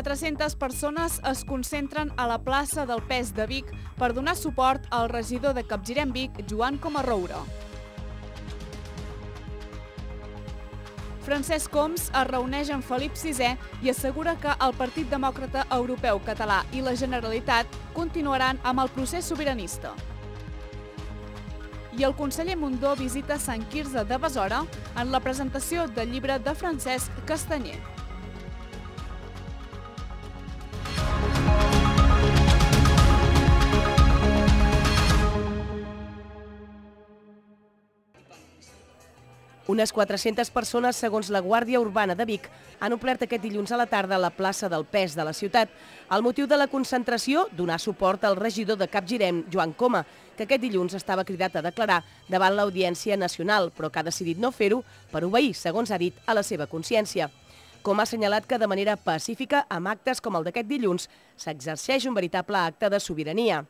400 persones es concentren a la plaça del Pes de Vic per donar suport al regidor de Capgirem Vic, Joan Comarroura. Francesc Homs es reuneix amb Felip VI i assegura que el Partit Demòcrata Europeu Català i la Generalitat continuaran amb el procés sobiranista. I el conseller Mundó visita Sant Quirze de Besora en la presentació del llibre de Francesc Castanyer. Unes 400 persones, segons la Guàrdia Urbana de Vic, han omplert aquest dilluns a la tarda la plaça del Pes de la ciutat. El motiu de la concentració, donar suport al regidor de Capgirem, Joan Coma, que aquest dilluns estava cridat a declarar davant l'Audiència Nacional, però que ha decidit no fer-ho per obeir, segons ha dit, a la seva consciència com ha assenyalat que de manera pacífica, amb actes com el d'aquest dilluns, s'exerceix un veritable acte de sobirania.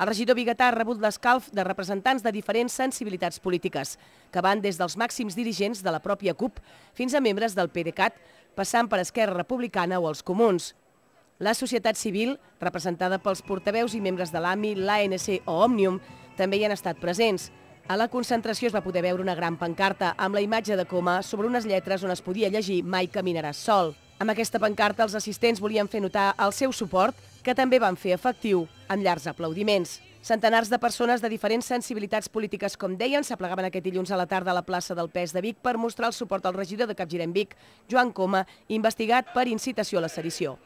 El regidor Bigatà ha rebut l'escalf de representants de diferents sensibilitats polítiques, que van des dels màxims dirigents de la pròpia CUP fins a membres del PDeCAT, passant per Esquerra Republicana o els Comuns. La societat civil, representada pels portaveus i membres de l'AMI, l'ANC o Òmnium, també hi han estat presents. A la concentració es va poder veure una gran pancarta amb la imatge de coma sobre unes lletres on es podia llegir «Mai caminaràs sol». Amb aquesta pancarta els assistents volien fer notar el seu suport que també van fer efectiu amb llargs aplaudiments. Centenars de persones de diferents sensibilitats polítiques, com deien, s'aplegaven aquest dilluns a la tarda a la plaça del PES de Vic per mostrar el suport al regidor de Capgirem Vic, Joan Coma, investigat per incitació a la sedició.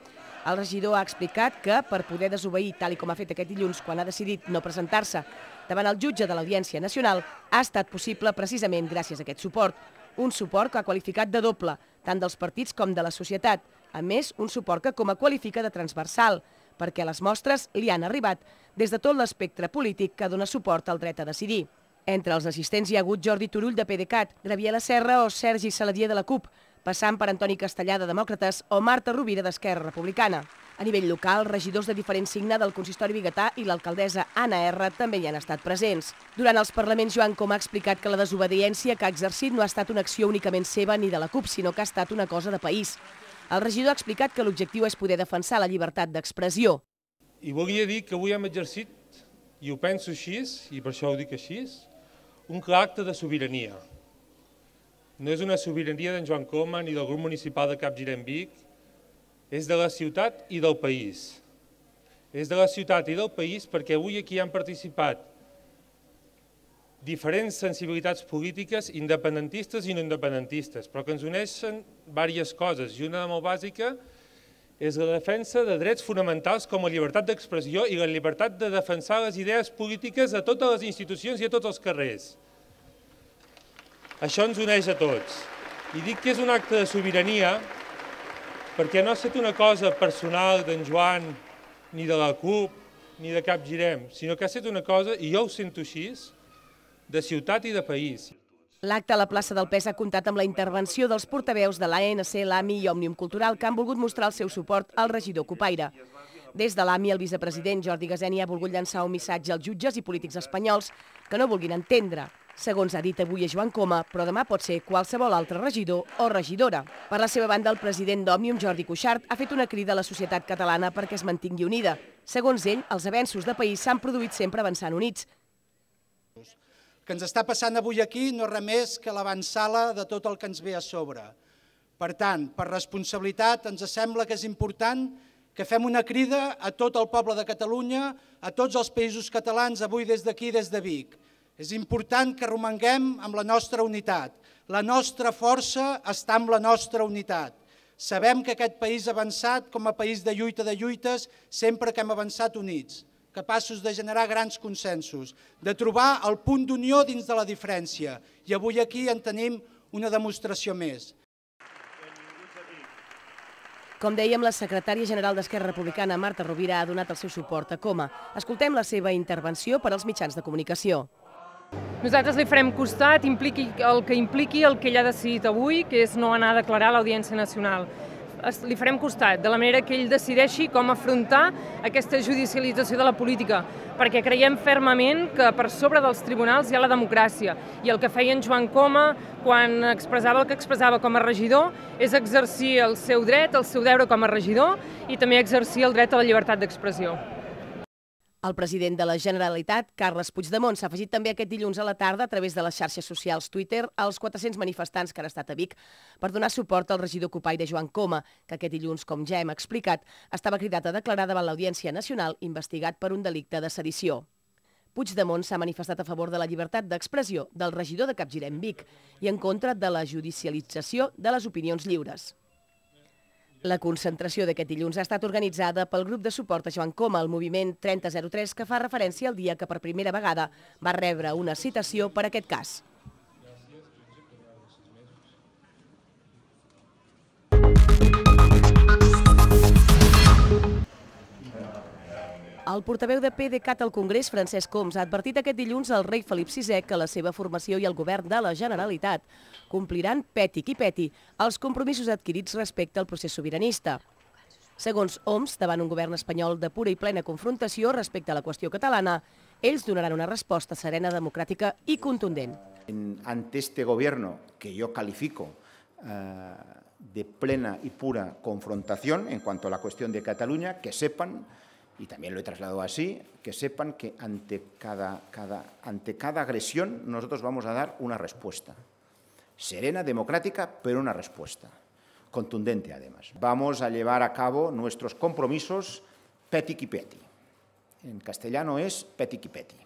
El regidor ha explicat que, per poder desobeir tal com ha fet aquest dilluns quan ha decidit no presentar-se davant el jutge de l'Audiència Nacional, ha estat possible precisament gràcies a aquest suport. Un suport que ha qualificat de doble, tant dels partits com de la societat. A més, un suport que com a qualifica de transversal, perquè les mostres li han arribat des de tot l'espectre polític que dona suport al dret a decidir. Entre els assistents hi ha hagut Jordi Turull de PDeCAT, Graviela Serra o Sergi Saladier de la CUP, passant per Antoni Castellà de Demòcrates o Marta Rovira d'Esquerra Republicana. A nivell local, regidors de diferent signe del consistori biguetà i l'alcaldessa Anna R. també hi han estat presents. Durant els parlaments, Joan Com ha explicat que la desobediència que ha exercit no ha estat una acció únicament seva ni de la CUP, sinó que ha estat una cosa de país. El regidor ha explicat que l'objectiu és poder defensar la llibertat d'expressió. I volia dir que avui hem exercit, i ho penso així, i per això ho dic així, un clar acte de sobirania. No és una sobirania d'en Joan Coma ni del grup municipal de Cap Girem Vic, és de la ciutat i del país. És de la ciutat i del país perquè avui aquí han participat diferents sensibilitats polítiques independentistes i no independentistes, però que ens uneixen diverses coses, i una molt bàsica és la defensa de drets fonamentals com la llibertat d'expressió i la llibertat de defensar les idees polítiques a totes les institucions i a tots els carrers. Això ens uneix a tots. I dic que és un acte de sobirania perquè no ha estat una cosa personal d'en Joan, ni de la CUP, ni de cap girem, sinó que ha estat una cosa, i jo ho sento així, de ciutat i de país. L'acte a la plaça del PES ha comptat amb la intervenció dels portaveus de l'ANC, l'AMI i Òmnium Cultural que han volgut mostrar el seu suport al regidor Copaire. Des de l'AMI, el vicepresident Jordi Gaseni ha volgut llançar un missatge als jutges i polítics espanyols que no vulguin entendre Segons ha dit avui a Joan Coma, però demà pot ser qualsevol altre regidor o regidora. Per la seva banda, el president d'Òmnium, Jordi Cuixart, ha fet una crida a la societat catalana perquè es mantingui unida. Segons ell, els avenços de país s'han produït sempre avançant units, que ens està passant avui aquí no és més que l'avançala de tot el que ens ve a sobre. Per tant, per responsabilitat, ens sembla que és important que fem una crida a tot el poble de Catalunya, a tots els països catalans, avui des d'aquí, des de Vic. És important que romanguem amb la nostra unitat. La nostra força està amb la nostra unitat. Sabem que aquest país ha avançat com a país de lluita de lluites sempre que hem avançat units capaços de generar grans consensos, de trobar el punt d'unió dins de la diferència. I avui aquí en tenim una demostració més. Com dèiem, la secretària general d'Esquerra Republicana, Marta Rovira, ha donat el seu suport a Coma. Escoltem la seva intervenció per als mitjans de comunicació. Nosaltres li farem costat, impliqui el que impliqui el que ella ha decidit avui, que és no anar a declarar l'Audiència Nacional li farem costat, de la manera que ell decideixi com afrontar aquesta judicialització de la política, perquè creiem fermament que per sobre dels tribunals hi ha la democràcia, i el que feia en Joan Coma quan expressava el que expressava com a regidor és exercir el seu dret, el seu deure com a regidor, i també exercir el dret a la llibertat d'expressió. El president de la Generalitat, Carles Puigdemont, s'ha afegit també aquest dilluns a la tarda a través de les xarxes socials Twitter als 400 manifestants que han estat a Vic per donar suport al regidor de Joan Coma, que aquest dilluns, com ja hem explicat, estava cridat a declarar davant l'Audiència Nacional investigat per un delicte de sedició. Puigdemont s'ha manifestat a favor de la llibertat d'expressió del regidor de Capgirem Vic i en contra de la judicialització de les opinions lliures. La concentració d'aquest dilluns ha estat organitzada pel grup de suport a Joan Coma, el moviment 3003, que fa referència al dia que per primera vegada va rebre una citació per aquest cas. El portaveu de PDeCAT al Congrés, Francesc Coms, ha advertit aquest dilluns al rei Felip VI que la seva formació i el govern de la Generalitat compliran peti qui peti els compromisos adquirits respecte al procés sobiranista. Segons OMS, davant un govern espanyol de pura i plena confrontació respecte a la qüestió catalana, ells donaran una resposta serena, democràtica i contundent. Ante este gobierno, que yo califico eh, de plena y pura confrontación en cuanto a la cuestión de Cataluña, que sepan y también lo he trasladado así, que sepan que ante cada, ante cada agresión nosotros vamos a dar una respuesta. Serena, democrática, pero una respuesta. Contundente, además. Vamos a llevar a cabo nuestros compromisos peti peti. En castellano es peti peti.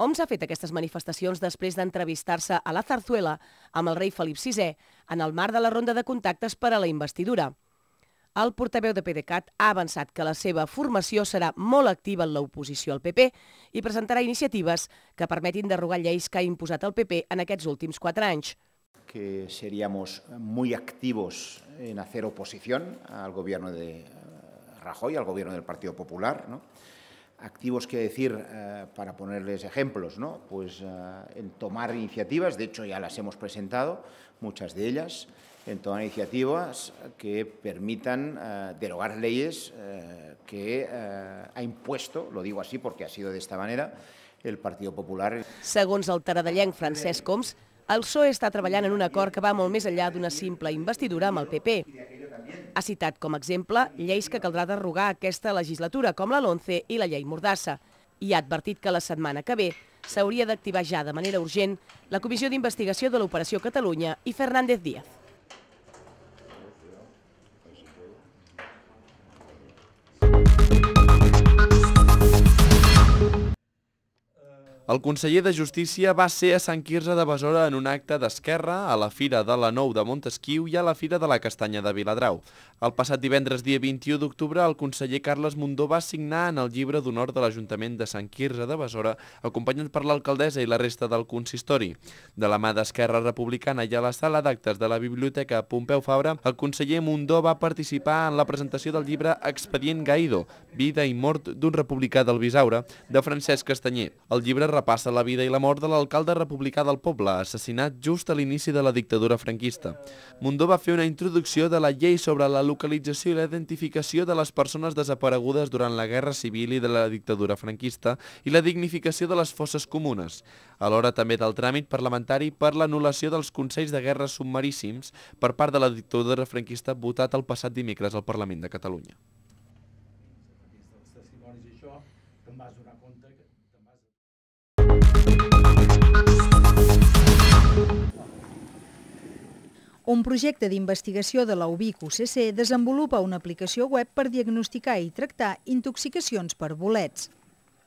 OMS ha fet aquestes manifestacions després d'entrevistar-se a la Zarzuela amb el rei Felip VI en el mar de la ronda de contactes para la investidura. El portaveu de PDeCAT ha avançat que la seva formació serà molt activa en l'oposició al PP i presentarà iniciatives que permetin derrogar lleis que ha imposat el PP en aquests últims quatre anys. Que seríamos muy activos en hacer oposición al gobierno de Rajoy, al gobierno del Partido Popular, ¿no? activos, que decir, eh, para ponerles ejemplos, ¿no? pues eh, en tomar iniciativas, de hecho ya las hemos presentado, muchas de ellas, en tomar iniciativas que permitan eh, derogar leyes que ha impuesto, lo digo así porque ha sido de esta manera, el Partido Popular. Según el taradellenc Francesc Coms, el PSOE està treballant en un acord que va molt més enllà d'una simple investidura amb el PP. Ha citat com a exemple lleis que caldrà derrogar aquesta legislatura, com la LONCE i la llei Mordassa, i ha advertit que la setmana que ve s'hauria d'activar ja de manera urgent la Comissió d'Investigació de l'Operació Catalunya i Fernández Díaz. El conseller de Justícia va ser a Sant Quirze de Besora en un acte d'esquerra, a la Fira de la Nou de Montesquieu i a la Fira de la Castanya de Viladrau. El passat divendres dia 21 d'octubre, el conseller Carles Mundó va signar en el llibre d'honor de l'Ajuntament de Sant Quirze de Besora, acompanyat per l'alcaldessa i la resta del consistori. De la mà d'Esquerra Republicana i a la sala d'actes de la Biblioteca Pompeu Fabra, el conseller Mundó va participar en la presentació del llibre Expedient Gaido, Vida i mort d'un republicà del Bisaure, de Francesc Castanyer. El llibre repassa la vida i la mort de l'alcalde republicà del poble, assassinat just a l'inici de la dictadura franquista. Mundó va fer una introducció de la llei sobre la localització i la identificació de les persones desaparegudes durant la Guerra Civil i de la dictadura franquista i la dignificació de les fosses comunes, alhora també del tràmit parlamentari per l'anul·lació dels Consells de Guerra Submaríssims per part de la dictadura franquista votat el passat dimecres al Parlament de Catalunya. testimonis i això, vas donar compte que Un projecte d'investigació de la UBIC UCC desenvolupa una aplicació web per diagnosticar i tractar intoxicacions per bolets.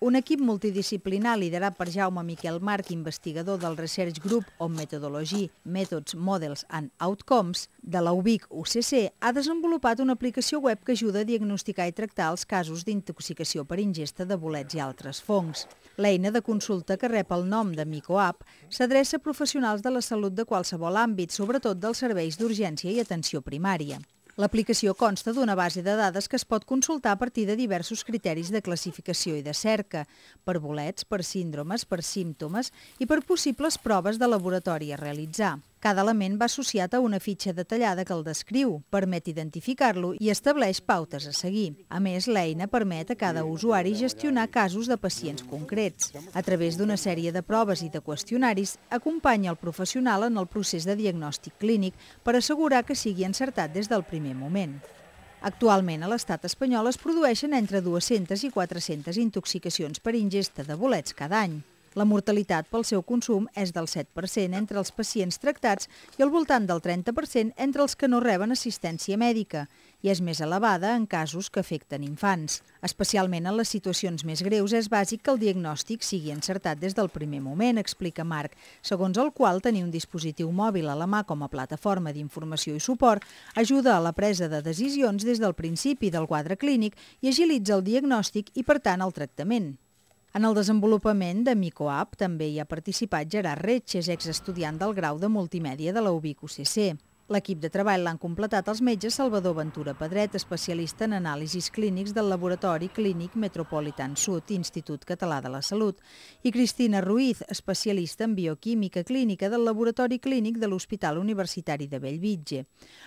Un equip multidisciplinar liderat per Jaume Miquel Marc, investigador del Research Group on Methodology, Methods, Models and Outcomes de la UBIC UCC, ha desenvolupat una aplicació web que ajuda a diagnosticar i tractar els casos d'intoxicació per ingesta de bolets i altres fongs. L'eina de consulta que rep el nom de MicoApp s'adreça a professionals de la salut de qualsevol àmbit, sobretot dels serveis d'urgència i atenció primària. L'aplicació consta d'una base de dades que es pot consultar a partir de diversos criteris de classificació i de cerca, per bolets, per síndromes, per símptomes i per possibles proves de laboratori a realitzar. Cada element va associat a una fitxa detallada que el descriu, permet identificar-lo i estableix pautes a seguir. A més, l'eina permet a cada usuari gestionar casos de pacients concrets. A través d'una sèrie de proves i de qüestionaris, acompanya el professional en el procés de diagnòstic clínic per assegurar que sigui encertat des del primer moment. Actualment, a l'estat espanyol es produeixen entre 200 i 400 intoxicacions per ingesta de bolets cada any. La mortalitat pel seu consum és del 7% entre els pacients tractats i al voltant del 30% entre els que no reben assistència mèdica i és més elevada en casos que afecten infants. Especialment en les situacions més greus és bàsic que el diagnòstic sigui encertat des del primer moment, explica Marc, segons el qual tenir un dispositiu mòbil a la mà com a plataforma d'informació i suport ajuda a la presa de decisions des del principi del quadre clínic i agilitza el diagnòstic i, per tant, el tractament. En el desenvolupament de MicoApp també hi ha participat Gerard Retxes, exestudiant del grau de multimèdia de la UBIC UCC. L'equip de treball l'han completat els metges Salvador Ventura Pedret, especialista en anàlisis clínics del Laboratori Clínic Metropolitan Sud, Institut Català de la Salut, i Cristina Ruiz, especialista en bioquímica clínica del Laboratori Clínic de l'Hospital Universitari de Bellvitge.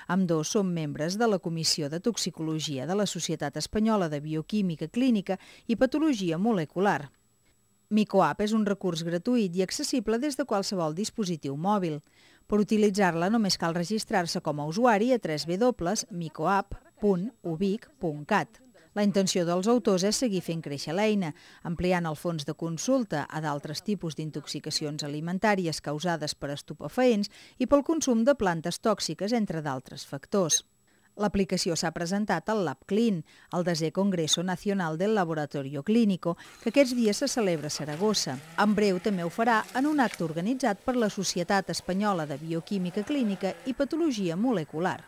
Amb dos són membres de la Comissió de Toxicologia de la Societat Espanyola de Bioquímica Clínica i Patologia Molecular. MicoApp és un recurs gratuït i accessible des de qualsevol dispositiu mòbil. Per utilitzar-la només cal registrar-se com a usuari a www.micoapp.ubic.cat. La intenció dels autors és seguir fent créixer l'eina, ampliant el fons de consulta a d'altres tipus d'intoxicacions alimentàries causades per estupefaents i pel consum de plantes tòxiques, entre d'altres factors. L'aplicació s'ha presentat al LabClean, el al desè Congreso Nacional del Laboratorio Clínico, que aquests dies se celebra a Saragossa. En breu també ho farà en un acte organitzat per la Societat Espanyola de Bioquímica Clínica i Patologia Molecular.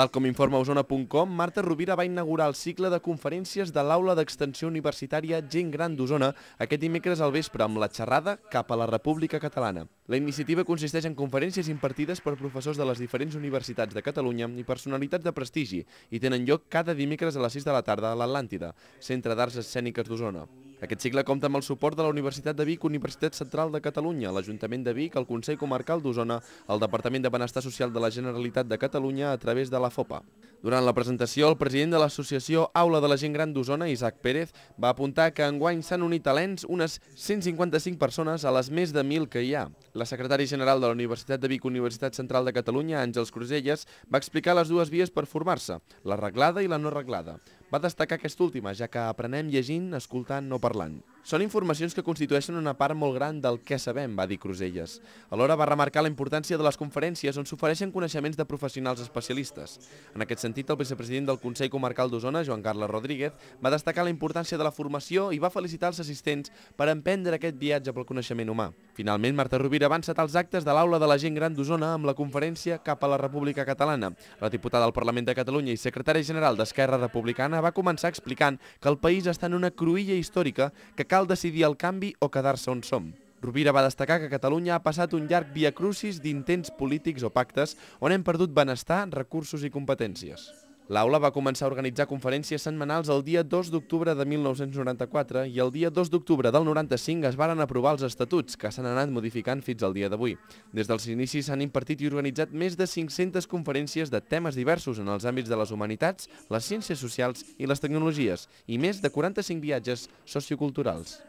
Tal com informa Osona.com, Marta Rovira va inaugurar el cicle de conferències de l'Aula d'Extensió Universitària Gent Gran d'Osona aquest dimecres al vespre amb la xerrada Cap a la República Catalana. La iniciativa consisteix en conferències impartides per professors de les diferents universitats de Catalunya i personalitats de prestigi i tenen lloc cada dimecres a les 6 de la tarda a l'Atlàntida, Centre d'Arts Escèniques d'Osona. Aquest cicle compta amb el suport de la Universitat de Vic, Universitat Central de Catalunya, l'Ajuntament de Vic, el Consell Comarcal d'Osona, el Departament de Benestar Social de la Generalitat de Catalunya a través de la FOPA. Durant la presentació, el president de l'associació Aula de la Gent Gran d'Osona, Isaac Pérez, va apuntar que enguany s'han unit talents unes 155 persones a les més de 1.000 que hi ha. La secretària general de la Universitat de Vic, Universitat Central de Catalunya, Àngels Cruselles, va explicar les dues vies per formar-se, la reglada i la no reglada. Va destacar aquesta última, ja que aprenem llegint, escoltant no parlant. Són informacions que constitueixen una part molt gran del que sabem, va dir Cruselles. Alhora va remarcar la importància de les conferències on s'ofereixen coneixements de professionals especialistes. En aquest sentit, el vicepresident del Consell Comarcal d'Osona, Joan Carles Rodríguez, va destacar la importància de la formació i va felicitar els assistents per emprendre aquest viatge pel coneixement humà. Finalment, Marta Rovira va encetar els actes de l'Aula de la Gent Gran d'Osona amb la conferència Cap a la República Catalana. La diputada del Parlament de Catalunya i secretària general d'Esquerra Republicana va començar explicant que el país està en una cruïlla històrica que cal decidir el canvi o quedar-se on som. Rovira va destacar que Catalunya ha passat un llarg via crucis d'intents polítics o pactes on hem perdut benestar, recursos i competències. L'aula va començar a organitzar conferències setmanals el dia 2 d'octubre de 1994 i el dia 2 d'octubre del 95 es varen aprovar els estatuts, que s'han anat modificant fins al dia d'avui. Des dels inicis s'han impartit i organitzat més de 500 conferències de temes diversos en els àmbits de les humanitats, les ciències socials i les tecnologies, i més de 45 viatges socioculturals.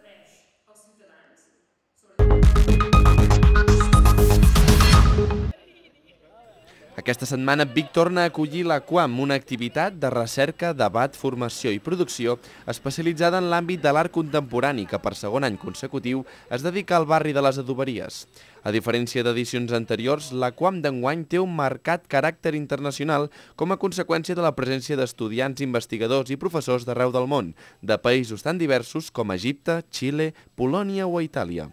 Thank you. Aquesta setmana Vic torna a acollir la QAM, una activitat de recerca, debat, formació i producció especialitzada en l'àmbit de l'art contemporani que per segon any consecutiu es dedica al barri de les adoberies. A diferència d'edicions anteriors, la QAM d'enguany té un marcat caràcter internacional com a conseqüència de la presència d'estudiants, investigadors i professors d'arreu del món, de països tan diversos com Egipte, Xile, Polònia o Itàlia.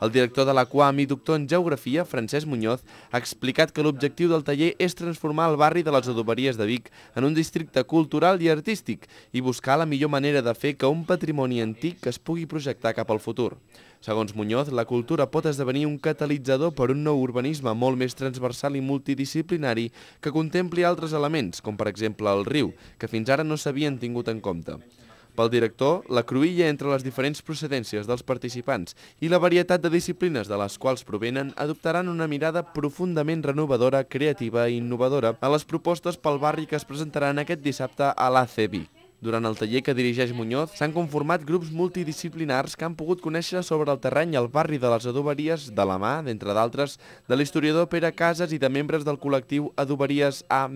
El director de l'Aquam i doctor en Geografia, Francesc Muñoz, ha explicat que l'objectiu del taller és transformar el barri de les adoberies de Vic en un districte cultural i artístic i buscar la millor manera de fer que un patrimoni antic es pugui projectar cap al futur. Segons Muñoz, la cultura pot esdevenir un catalitzador per un nou urbanisme molt més transversal i multidisciplinari que contempli altres elements, com per exemple el riu, que fins ara no s'havien tingut en compte. Pel director, la cruïlla entre les diferents procedències dels participants i la varietat de disciplines de les quals provenen adoptaran una mirada profundament renovadora, creativa i innovadora a les propostes pel barri que es presentaran aquest dissabte a l'AC Durant el taller que dirigeix Muñoz, s'han conformat grups multidisciplinars que han pogut conèixer sobre el terreny al barri de les adoberies de la mà, d'entre d'altres, de l'historiador Pere Casas i de membres del col·lectiu Adoberies A+.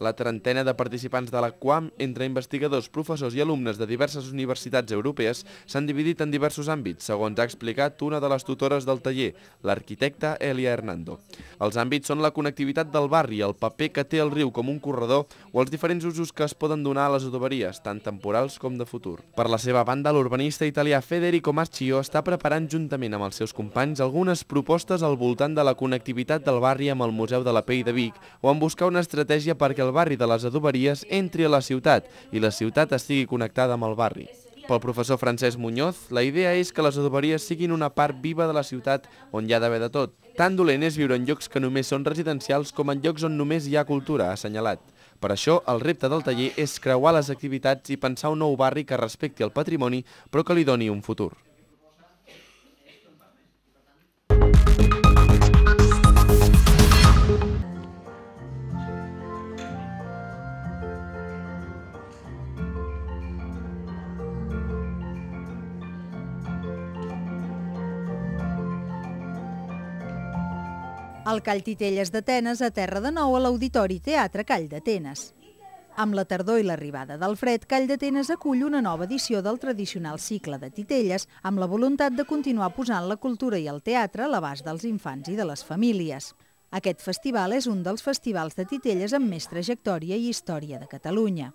La trentena de participants de la QAM, entre investigadors, professors i alumnes de diverses universitats europees, s'han dividit en diversos àmbits, segons ha explicat una de les tutores del taller, l'arquitecta Elia Hernando. Els àmbits són la connectivitat del barri, el paper que té el riu com un corredor o els diferents usos que es poden donar a les adoberies, tant temporals com de futur. Per la seva banda, l'urbanista italià Federico Marchio està preparant juntament amb els seus companys algunes propostes al voltant de la connectivitat del barri amb el Museu de la Pell de Vic o en buscar una estratègia perquè el el barri de les adoberies entri a la ciutat i la ciutat estigui connectada amb el barri. Pel professor Francesc Muñoz, la idea és que les adoberies siguin una part viva de la ciutat on hi ha d'haver de tot. Tan dolent és viure en llocs que només són residencials com en llocs on només hi ha cultura, ha assenyalat. Per això, el repte del taller és creuar les activitats i pensar un nou barri que respecti el patrimoni però que li doni un futur. El Call Titelles d'Atenes aterra de nou a l'Auditori Teatre Call d'Atenes. Amb la tardor i l'arribada del fred, Call d'Atenes acull una nova edició del tradicional cicle de titelles amb la voluntat de continuar posant la cultura i el teatre a l'abast dels infants i de les famílies. Aquest festival és un dels festivals de titelles amb més trajectòria i història de Catalunya.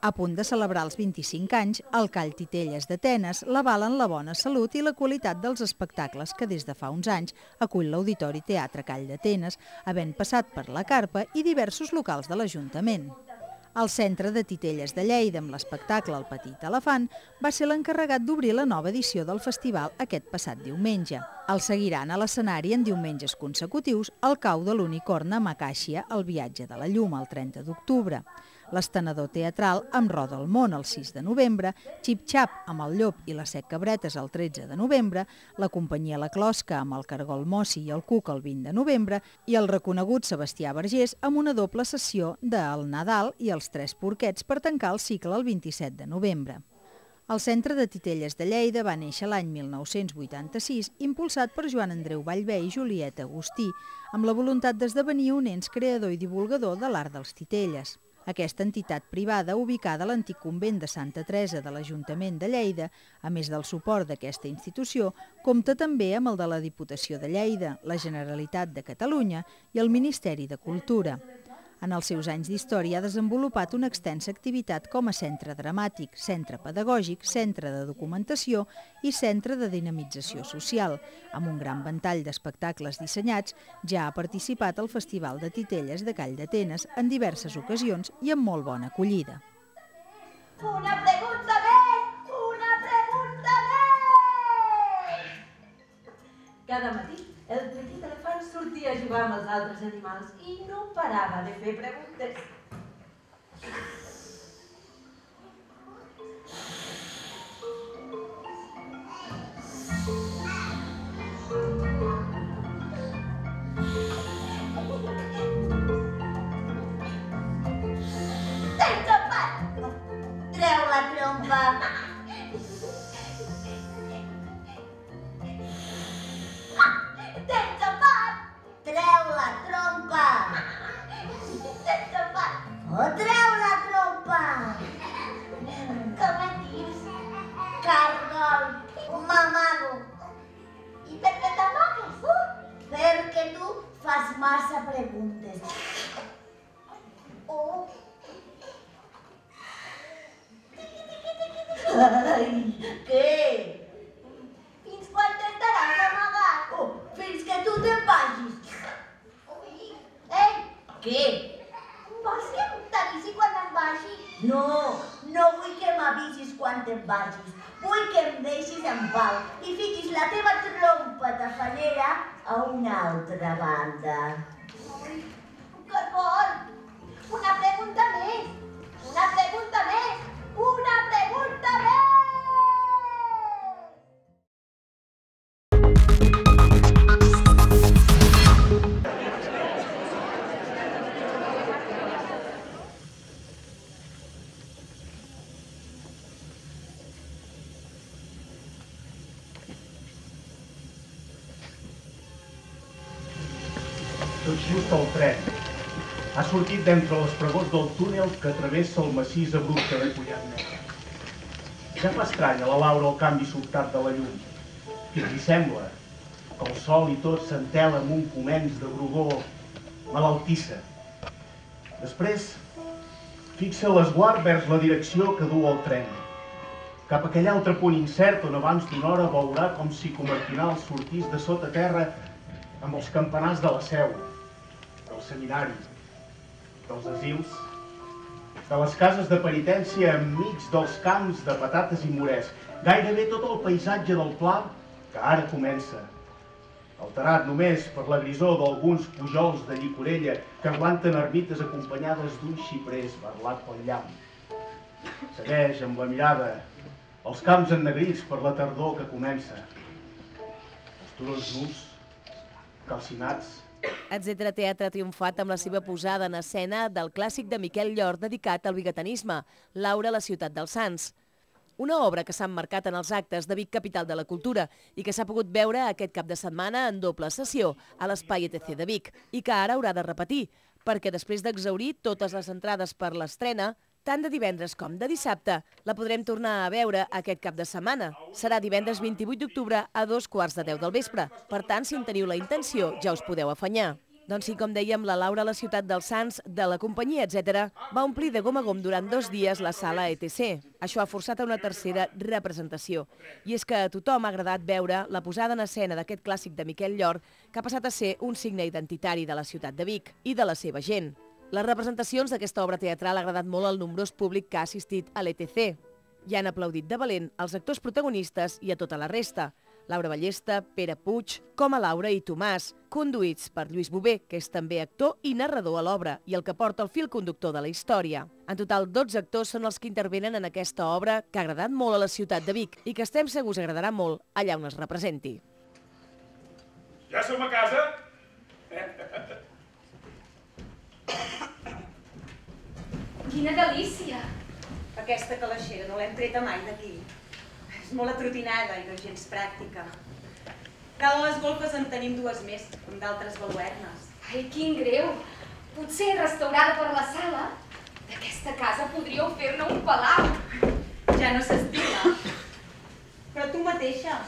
A punt de celebrar els 25 anys, el Call Titelles d'Atenes l'avalen la bona salut i la qualitat dels espectacles que des de fa uns anys acull l'Auditori Teatre Call d'Atenes, havent passat per la Carpa i diversos locals de l'Ajuntament. El Centre de Titelles de Lleida amb l'espectacle El Petit Elefant va ser l'encarregat d'obrir la nova edició del festival aquest passat diumenge. El seguiran a l'escenari en diumenges consecutius el cau de l'unicorn a Macàxia, el viatge de la llum, el 30 d'octubre l'Estenedor Teatral amb Roda al Món el 6 de novembre, Xip-Xap amb el Llop i les Set Cabretes el 13 de novembre, la companyia La Closca amb el Cargol Mossi i el Cuc el 20 de novembre i el reconegut Sebastià Vergés amb una doble sessió de El Nadal i els Tres Porquets per tancar el cicle el 27 de novembre. El centre de Titelles de Lleida va néixer l'any 1986, impulsat per Joan Andreu Vallvé i Julieta Agustí, amb la voluntat d'esdevenir un ens creador i divulgador de l'art dels titelles. Aquesta entitat privada, ubicada a l'antic convent de Santa Teresa de l'Ajuntament de Lleida, a més del suport d'aquesta institució, compta també amb el de la Diputació de Lleida, la Generalitat de Catalunya i el Ministeri de Cultura. En els seus anys d'història ha desenvolupat una extensa activitat com a centre dramàtic, centre pedagògic, centre de documentació i centre de dinamització social. Amb un gran ventall d'espectacles dissenyats, ja ha participat al Festival de Titelles de Call d'Atenes en diverses ocasions i amb molt bona acollida. Una pregunta més! Una pregunta més! Cada matí sortia a jugar amb els altres animals i no parava de fer preguntes. entre les pregots del túnel que travessa el massís abrupte de Collat Negre. Ja a la Laura el canvi sobtat de la llum. I li sembla que el sol i tot s'entela amb un comens de grogor malaltissa. Després fixa l'esguard vers la direcció que du el tren, cap a aquell altre punt incert on abans d'una hora veurà com si convertirà sortís de sota terra amb els campanars de la seu, del seminari, dels asils, de les cases de penitència enmig dels camps de patates i moresc, gairebé tot el paisatge del pla que ara comença, alterat només per la grisor d'alguns pujols de llicorella que aguanten ermites acompanyades d'un xiprés barlat pel llamp. Segueix amb la mirada els camps ennegrits per la tardor que comença, els turons nus, calcinats, Etc. Teatre ha triomfat amb la seva posada en escena del clàssic de Miquel Llor dedicat al bigatanisme, Laura, la ciutat dels Sants. Una obra que s'ha emmarcat en els actes de Vic Capital de la Cultura i que s'ha pogut veure aquest cap de setmana en doble sessió a l'Espai ETC de Vic i que ara haurà de repetir, perquè després d'exaurir totes les entrades per l'estrena, tant de divendres com de dissabte la podrem tornar a veure aquest cap de setmana. Serà divendres 28 d'octubre a dos quarts de 10 del vespre. Per tant, si en teniu la intenció, ja us podeu afanyar. Doncs sí, com dèiem, la Laura a la ciutat dels Sants, de la companyia, etc., va omplir de gom a gom durant dos dies la sala ETC. Això ha forçat a una tercera representació. I és que a tothom ha agradat veure la posada en escena d'aquest clàssic de Miquel Llor, que ha passat a ser un signe identitari de la ciutat de Vic i de la seva gent. Les representacions d'aquesta obra teatral ha agradat molt al nombrós públic que ha assistit a l'ETC Ja han aplaudit de valent als actors protagonistes i a tota la resta, Laura Ballesta, Pere Puig, com a Laura i Tomàs, conduïts per Lluís Bové, que és també actor i narrador a l'obra i el que porta el fil conductor de la història. En total, 12 actors són els que intervenen en aquesta obra que ha agradat molt a la ciutat de Vic i que estem segurs agradarà molt allà on es representi. Ja som a casa? Quina delícia! Aquesta calaixera no l'hem treta mai d'aquí. És molt atrotinada i no gens pràctica. Cal a les golfes en tenim dues més, com d'altres baluernes. Ai, quin greu! Potser restaurada per la sala, d'aquesta casa podríeu fer-ne un palau. Ja no s'estima. Però tu mateixa,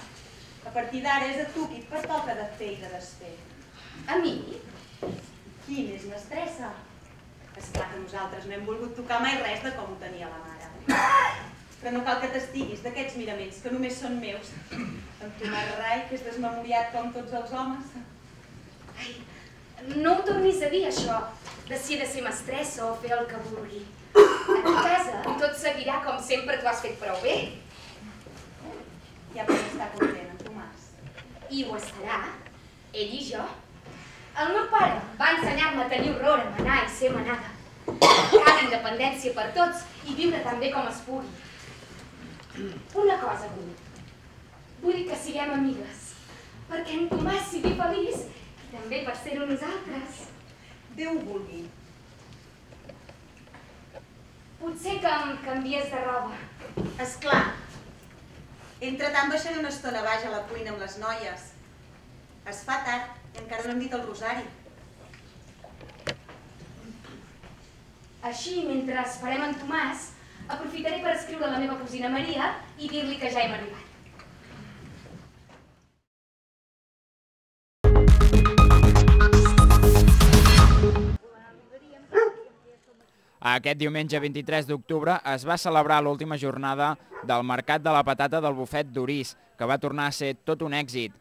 a partir d'ara és a tu qui et pertoca de fer i de desfer. A mi? qui més l'estressa? Esclar que nosaltres no hem volgut tocar mai res de com ho tenia la mare. Però no cal que t'estiguis d'aquests miraments, que només són meus. tu, mare Rai, que és desmemoriat com tots els homes. Ai, no ho tornis a dir, això, de si he de ser mestressa o fer el que vulgui. A casa eh, tot seguirà com sempre t'ho has fet prou bé. Ja pots estar content, en Tomàs. I ho estarà, ell i jo. El meu pare va ensenyar-me a tenir horror, a manar i ser manada. Cal independència per tots i viure tan bé com es pugui. Una cosa vull. Vull que siguem amigues, perquè en Tomàs sigui feliç i també per ser-ho nosaltres. Déu vulgui. Potser que em canvies de roba. És clar. baixaré una estona baix a la cuina amb les noies. Es fa tard. Encara no hem dit el rosari. Així, mentre esperem en Tomàs, aprofitaré per escriure a la meva cosina Maria i dir-li que ja hem arribat. Aquest diumenge 23 d'octubre es va celebrar l'última jornada del Mercat de la Patata del bufet d'Orís, que va tornar a ser tot un èxit.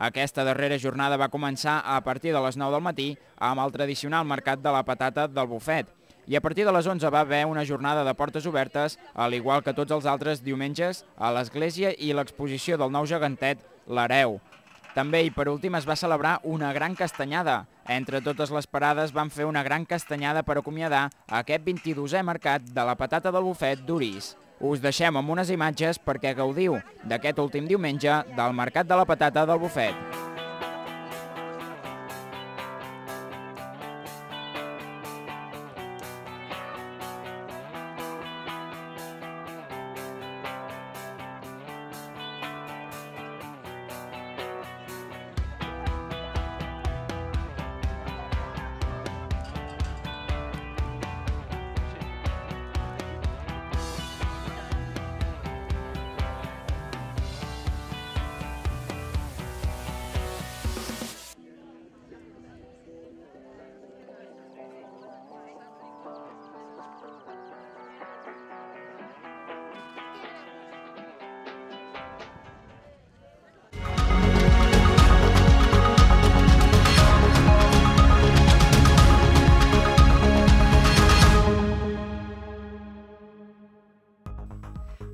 Aquesta darrera jornada va començar a partir de les 9 del matí amb el tradicional mercat de la patata del bufet i a partir de les 11 va haver una jornada de portes obertes, al igual que tots els altres diumenges, a l'església i l'exposició del nou gegantet, l'Hereu. També i per últim es va celebrar una gran castanyada. Entre totes les parades van fer una gran castanyada per acomiadar aquest 22è mercat de la patata del bufet d'Uris. Us deixem amb unes imatges perquè gaudiu d'aquest últim diumenge del Mercat de la Patata del Bufet.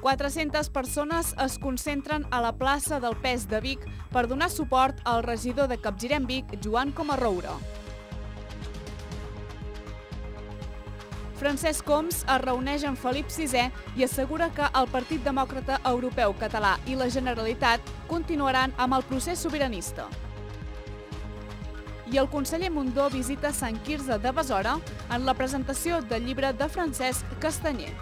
400 persones es concentren a la plaça del Pes de Vic per donar suport al regidor de Capgirem Vic, Joan Comarroura. Francesc Coms es reuneix amb Felip VI i assegura que el Partit Demòcrata Europeu Català i la Generalitat continuaran amb el procés sobiranista. I el conseller Mundó visita Sant Quirze de Besora en la presentació del llibre de Francesc Castanyer.